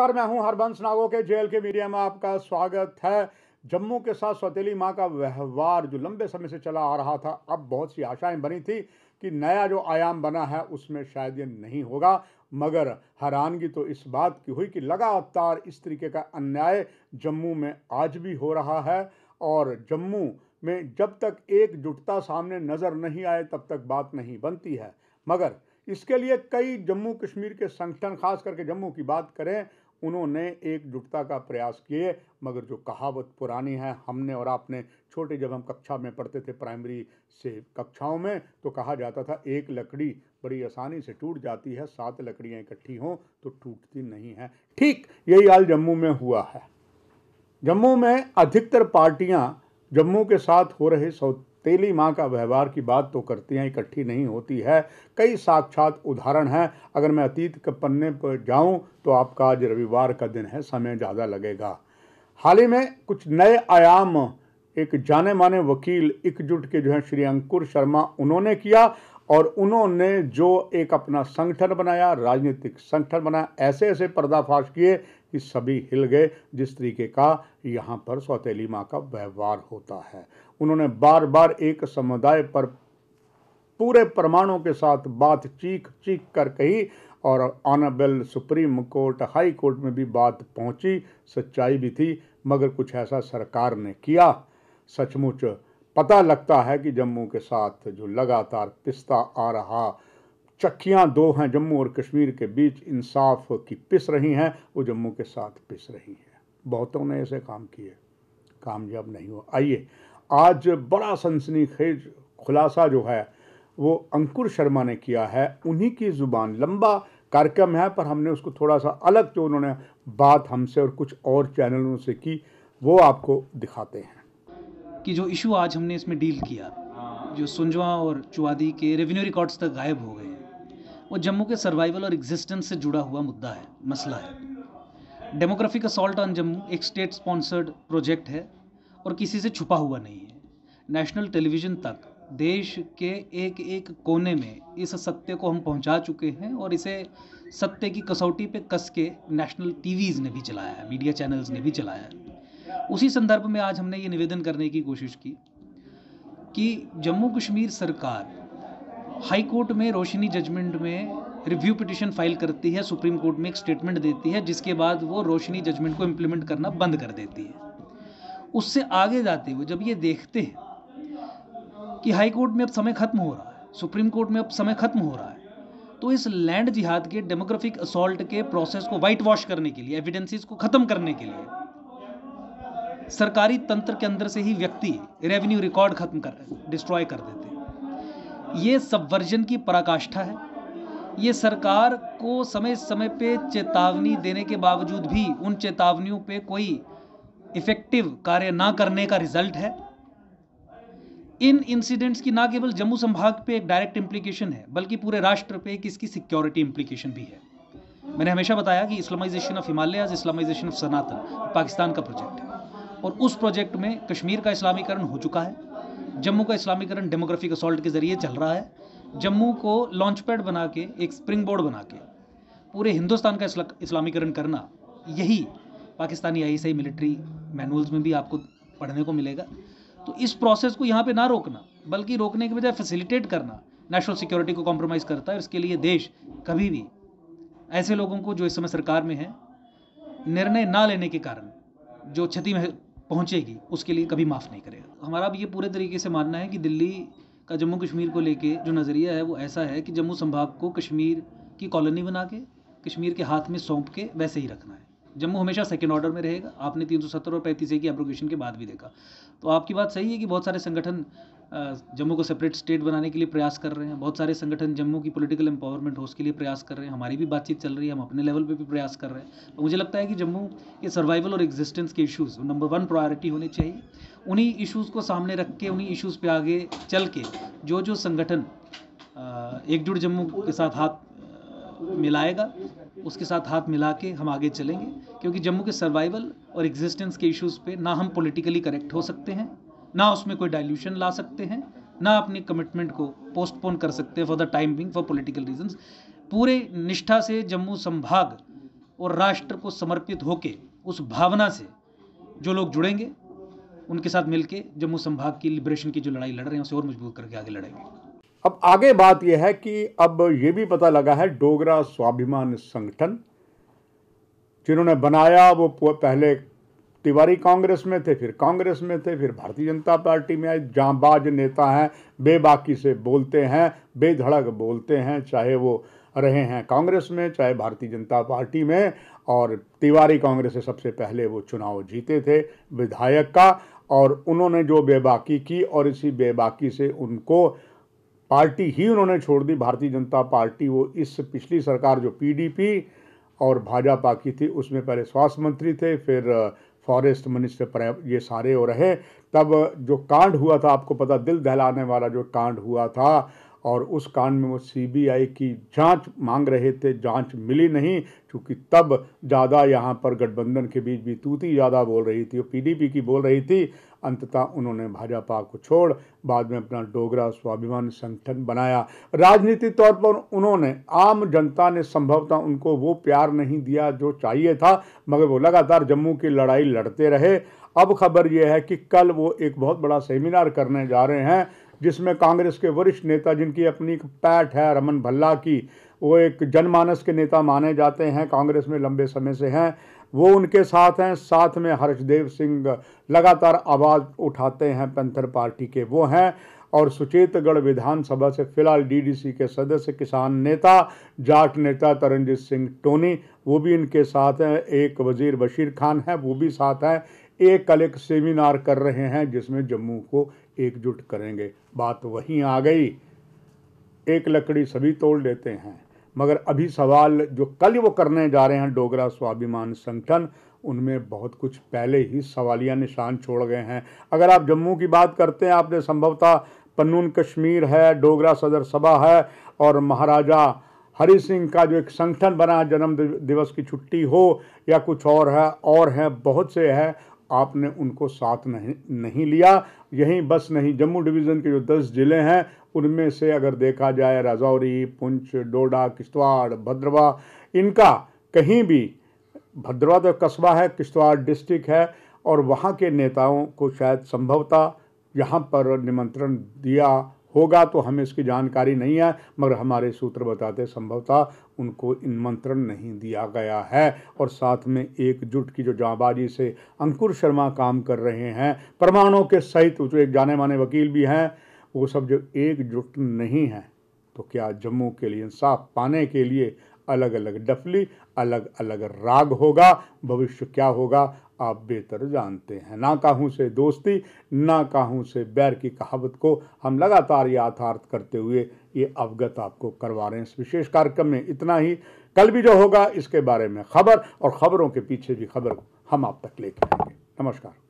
नमस्कार मैं हूं हरबंस नागो के जेल के मीडिया में आपका स्वागत है जम्मू के साथ सौतेली माँ का व्यवहार जो लंबे समय से चला आ रहा था अब बहुत सी आशाएं बनी थी कि नया जो आयाम बना है उसमें शायद ये नहीं होगा मगर हैरानगी तो इस बात की हुई कि लगातार इस तरीके का अन्याय जम्मू में आज भी हो रहा है और जम्मू में जब तक एकजुटता सामने नज़र नहीं आए तब तक बात नहीं बनती है मगर इसके लिए कई जम्मू कश्मीर के संगठन खास करके जम्मू की बात करें उन्होंने एकजुटता का प्रयास किए मगर जो कहावत पुरानी है हमने और आपने छोटे जब हम कक्षा में पढ़ते थे प्राइमरी से कक्षाओं में तो कहा जाता था एक लकड़ी बड़ी आसानी से टूट जाती है सात लकड़ियाँ इकट्ठी हों तो टूटती नहीं है ठीक यही हाल जम्मू में हुआ है जम्मू में अधिकतर पार्टियाँ जम्मू के साथ हो रहे तेली माँ का व्यवहार की बात तो करती हैं इकट्ठी नहीं होती है कई साक्षात उदाहरण हैं अगर मैं अतीत के पन्ने पर जाऊँ तो आपका आज रविवार का दिन है समय ज़्यादा लगेगा हाल ही में कुछ नए आयाम एक जाने माने वकील एकजुट के जो है श्री अंकुर शर्मा उन्होंने किया और उन्होंने जो एक अपना संगठन बनाया राजनीतिक संगठन बनाया ऐसे ऐसे पर्दाफाश किए इस सभी हिल गए जिस तरीके का यहाँ पर सौतेली माँ का व्यवहार होता है उन्होंने बार बार एक समुदाय पर पूरे परमाणों के साथ बात चीख चीख कर कही और honourable Supreme Court High Court में भी बात पहुंची सच्चाई भी थी मगर कुछ ऐसा सरकार ने किया सचमुच पता लगता है कि जम्मू के साथ जो लगातार पिस्ता आ रहा चक्कियां दो हैं जम्मू और कश्मीर के बीच इंसाफ की पिस रही हैं वो जम्मू के साथ पिस रही हैं बहुतों ने ऐसे काम किए कामयाब नहीं हुआ आइए आज बड़ा सनसनी खेज खुलासा जो है वो अंकुर शर्मा ने किया है उन्हीं की ज़ुबान लंबा कार्यक्रम है पर हमने उसको थोड़ा सा अलग जो उन्होंने बात हमसे और कुछ और चैनलों से की वो आपको दिखाते हैं कि जो इशू आज हमने इसमें डील किया हाँ। जो सुंजवा और चुवादी के रेवेन्यू रिकॉर्ड्स तक गायब हो गए हैं वो जम्मू के सर्वाइवल और एग्जिस्टेंस से जुड़ा हुआ मुद्दा है मसला है डेमोग्राफिक असॉल्ट ऑन जम्मू एक स्टेट स्पॉन्सर्ड प्रोजेक्ट है और किसी से छुपा हुआ नहीं है नेशनल टेलीविज़न तक देश के एक एक कोने में इस सत्य को हम पहुंचा चुके हैं और इसे सत्य की कसौटी पे कस के नेशनल टीवीज़ ने भी चलाया है मीडिया चैनल्स ने भी चलाया है उसी संदर्भ में आज हमने ये निवेदन करने की कोशिश की कि जम्मू कश्मीर सरकार हाई कोर्ट में रोशनी जजमेंट में रिव्यू पिटिशन फाइल करती है सुप्रीम कोर्ट में एक स्टेटमेंट देती है जिसके बाद वो रोशनी जजमेंट को इम्प्लीमेंट करना बंद कर देती है उससे आगे जाते हुए जब ये देखते हैं कि हाई कोर्ट में अब समय खत्म हो रहा है सुप्रीम कोर्ट में अब समय खत्म हो रहा है तो इस लैंड जिहाद के डेमोग्राफिक असॉल्ट के प्रोसेस को वाइट वॉश करने के लिए एविडेंसिस को ख़त्म करने के लिए सरकारी तंत्र के अंदर से ही व्यक्ति रेवेन्यू रिकॉर्ड खत्म कर डिस्ट्रॉय कर देते हैं ये सबवर्जन की पराकाष्ठा है ये सरकार को समय समय पे चेतावनी देने के बावजूद भी उन चेतावनियों पे कोई इफ़ेक्टिव कार्य ना करने का रिजल्ट है इन इंसिडेंट्स की ना केवल जम्मू संभाग पे एक डायरेक्ट इम्प्लीकेशन है बल्कि पूरे राष्ट्र पे एक इसकी सिक्योरिटी इम्प्लीकेशन भी है मैंने हमेशा बताया कि Islamization of Himalayas Islamization of Sanatan Pakistan का प्रोजेक्ट है और उस प्रोजेक्ट में कश्मीर का इस्लामीकरण हो चुका है जम्मू का इस्लामीकरण डेमोग्राफिक असॉल्ट के ज़रिए चल रहा है जम्मू को लॉन्च पैड बना के एक स्प्रिंग बोर्ड बना के पूरे हिंदुस्तान का इस्लामीकरण करना यही पाकिस्तानी आई सही मिलिट्री मैनुअल्स में भी आपको पढ़ने को मिलेगा तो इस प्रोसेस को यहाँ पे ना रोकना बल्कि रोकने के बजाय फैसिलिटेट करना नेशनल सिक्योरिटी को कॉम्प्रोमाइज़ करता है इसके लिए देश कभी भी ऐसे लोगों को जो इस समय सरकार में है निर्णय ना लेने के कारण जो क्षति में पहुँचेगी उसके लिए कभी माफ़ नहीं करेगा हमारा अब ये पूरे तरीके से मानना है कि दिल्ली का जम्मू कश्मीर को लेके जो नज़रिया है वो ऐसा है कि जम्मू संभाग को कश्मीर की कॉलोनी बना के कश्मीर के हाथ में सौंप के वैसे ही रखना है जम्मू हमेशा सेकेंड ऑर्डर में रहेगा आपने तीन और पैंतीस ए की अप्रोगेशन के बाद भी देखा तो आपकी बात सही है कि बहुत सारे संगठन जम्मू को सेपरेट स्टेट बनाने के लिए प्रयास कर रहे हैं बहुत सारे संगठन जम्मू की पॉलिटिकल एम्पावरमेंट हो उसके लिए प्रयास कर रहे हैं हमारी भी बातचीत चल रही है हम अपने लेवल पे भी प्रयास कर रहे हैं तो मुझे लगता है कि जम्मू के सर्वाइवल और एग्जिस्टेंस के इशूज़ नंबर वन प्रायोरिटी होने चाहिए उन्हीं इशूज़ को सामने रख के उन्हीं इशूज़ पर आगे चल के जो जो संगठन एकजुट जम्मू के साथ हाथ मिलाएगा उसके साथ हाथ मिला के हम आगे चलेंगे क्योंकि जम्मू के सर्वाइवल और एग्जिस्टेंस के इश्यूज़ पे ना हम पॉलिटिकली करेक्ट हो सकते हैं ना उसमें कोई डाइल्यूशन ला सकते हैं ना अपनी कमिटमेंट को पोस्टपोन कर सकते हैं for the time being for political reason पूरे निष्ठा से जम्मू संभाग और राष्ट्र को समर्पित होके उस भावना से जो लोग जुड़ेंगे उनके साथ मिलके जम्मू संभाग की लिबरेशन की जो लड़ाई लड़ रहे हैं उसे और मजबूत करके आगे लड़ेंगे अब आगे बात यह है कि अब ये भी पता लगा है डोगरा स्वाभिमान संगठन जिन्होंने बनाया वो पहले तिवारी कांग्रेस में थे फिर कांग्रेस में थे फिर भारतीय जनता पार्टी में आए जांबाज नेता हैं बेबाकी से बोलते हैं बेधड़क बोलते हैं चाहे वो रहे हैं कांग्रेस में चाहे भारतीय जनता पार्टी में और तिवारी कांग्रेस से सबसे पहले वो चुनाव जीते थे विधायक का और उन्होंने जो बेबाकी की और इसी बेबाकी से उनको पार्टी ही उन्होंने छोड़ दी भारतीय जनता पार्टी वो इस पिछली सरकार जो पीडीपी और भाजपा की थी उसमें पहले स्वास्थ्य मंत्री थे फिर फॉरेस्ट मिनिस्टर ये सारे हो रहे तब जो कांड हुआ था आपको पता दिल दहलाने वाला जो कांड हुआ था और उस कांड में वो सीबीआई की जांच मांग रहे थे जांच मिली नहीं क्योंकि तब ज़्यादा यहाँ पर गठबंधन के बीच भी तूती ज़्यादा बोल रही थी और पीडीपी की बोल रही थी अंततः उन्होंने भाजपा को छोड़ बाद में अपना डोगरा स्वाभिमान संगठन बनाया राजनीतिक तौर पर उन्होंने आम जनता ने संभवतः उनको वो प्यार नहीं दिया जो चाहिए था मगर वो लगातार जम्मू की लड़ाई लड़ते रहे अब खबर यह है कि कल वो एक बहुत बड़ा सेमिनार करने जा रहे हैं जिसमें कांग्रेस के वरिष्ठ नेता जिनकी अपनी पैठ है रमन भल्ला की वो एक जनमानस के नेता माने जाते हैं कांग्रेस में लंबे समय से हैं वो उनके साथ हैं साथ में हर्षदेव सिंह लगातार आवाज़ उठाते हैं पेंथर पार्टी के वो हैं और सुचेतगढ़ विधानसभा से फिलहाल डीडीसी के सदस्य किसान नेता जाट नेता तरनजीत सिंह टोनी वो भी इनके साथ हैं एक वज़ीर बशीर खान हैं वो भी साथ हैं एक कल एक सेमिनार कर रहे हैं जिसमें जम्मू को एकजुट करेंगे बात वहीं आ गई एक लकड़ी सभी तोड़ लेते हैं मगर अभी सवाल जो कल वो करने जा रहे हैं डोगरा स्वाभिमान संगठन उनमें बहुत कुछ पहले ही सवालिया निशान छोड़ गए हैं अगर आप जम्मू की बात करते हैं आपने संभवतः पन्नून कश्मीर है डोगरा सदर सभा है और महाराजा हरी सिंह का जो एक संगठन बना जन्म दिवस की छुट्टी हो या कुछ और है और हैं बहुत से हैं आपने उनको साथ नहीं नहीं लिया यहीं बस नहीं जम्मू डिवीज़न के जो दस ज़िले हैं उनमें से अगर देखा जाए राजौरी पुंछ डोडा किश्तवाड़ भद्रवा इनका कहीं भी भद्रवा तो कस्बा है किश्तवाड़ डिस्ट्रिक्ट है और वहाँ के नेताओं को शायद संभवतः यहाँ पर निमंत्रण दिया होगा तो हमें इसकी जानकारी नहीं है मगर हमारे सूत्र बताते संभवतः उनको निमंत्रण नहीं दिया गया है और साथ में एकजुट की जो जाबाजी से अंकुर शर्मा काम कर रहे हैं परमाणु के सहित जो एक जाने माने वकील भी हैं वो सब जो एकजुट नहीं हैं तो क्या जम्मू के लिए इंसाफ पाने के लिए अलग अलग डफली अलग अलग राग होगा भविष्य क्या होगा आप बेहतर जानते हैं ना काहू से दोस्ती ना काहू से बैर की कहावत को हम लगातार याथार्थ करते हुए ये अवगत आपको करवा रहे हैं इस विशेष कार्यक्रम में इतना ही कल भी जो होगा इसके बारे में खबर और खबरों के पीछे भी खबर हम आप तक लेके आएंगे नमस्कार